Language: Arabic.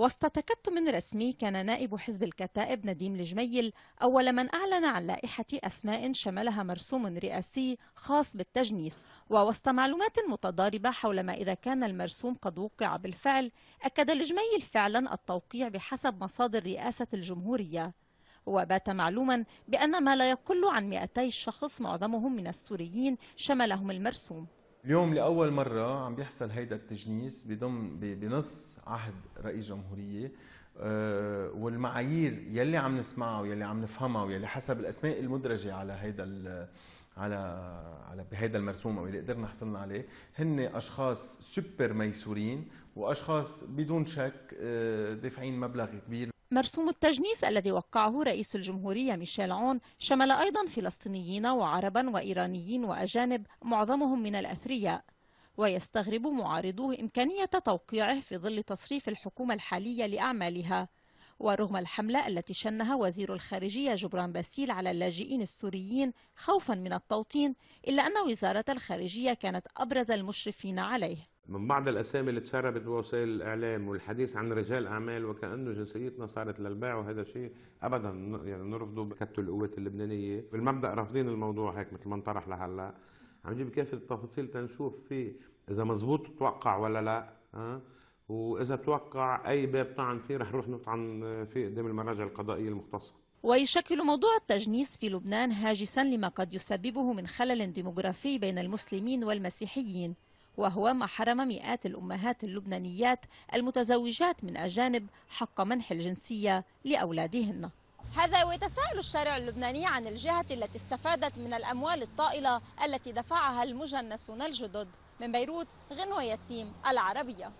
وسط تكتم رسمي كان نائب حزب الكتائب نديم الجميل أول من أعلن عن لائحة أسماء شملها مرسوم رئاسي خاص بالتجنيس ووسط معلومات متضاربة حول ما إذا كان المرسوم قد وقع بالفعل أكد الجميل فعلا التوقيع بحسب مصادر رئاسة الجمهورية وبات معلوما بأن ما لا يقل عن 200 شخص معظمهم من السوريين شملهم المرسوم اليوم لاول مره عم بيحصل هيدا التجنيس بضم بنص عهد رئيس جمهوريه آه، والمعايير يلي عم نسمعها ويلي عم نفهمها ويلي حسب الاسماء المدرجه على هيدا على على بهيدا المرسوم او اللي قدرنا حصلنا عليه هن اشخاص سوبر ميسورين واشخاص بدون شك آه، دافعين مبلغ كبير مرسوم التجنيس الذي وقعه رئيس الجمهورية ميشيل عون شمل أيضا فلسطينيين وعربا وإيرانيين وأجانب معظمهم من الأثرياء ويستغرب معارضوه إمكانية توقيعه في ظل تصريف الحكومة الحالية لأعمالها ورغم الحملة التي شنها وزير الخارجية جبران باسيل على اللاجئين السوريين خوفا من التوطين إلا أن وزارة الخارجية كانت أبرز المشرفين عليه من بعض الأسامي اللي تسربت بوسائل الإعلام والحديث عن رجال أعمال وكأنه جنسيتنا صارت للبيع وهذا شيء أبدا يعني نرفضه بكتل القوات اللبنانية بالمبدأ رافضين الموضوع هيك مثل ما انطرح لهلا عم نجيب كافة التفاصيل تنشوف في إذا مزبوط توقع ولا لا أه؟ وإذا توقع أي باب طعن فيه رح نروح نطعن فيه قدام المراجع القضائية المختصة ويشكل موضوع التجنيس في لبنان هاجسا لما قد يسببه من خلل ديموغرافي بين المسلمين والمسيحيين وهو ما حرم مئات الأمهات اللبنانيات المتزوجات من أجانب حق منح الجنسية لأولادهن هذا ويتساءل الشارع اللبناني عن الجهة التي استفادت من الأموال الطائلة التي دفعها المجنسون الجدد من بيروت غنوة يتيم العربية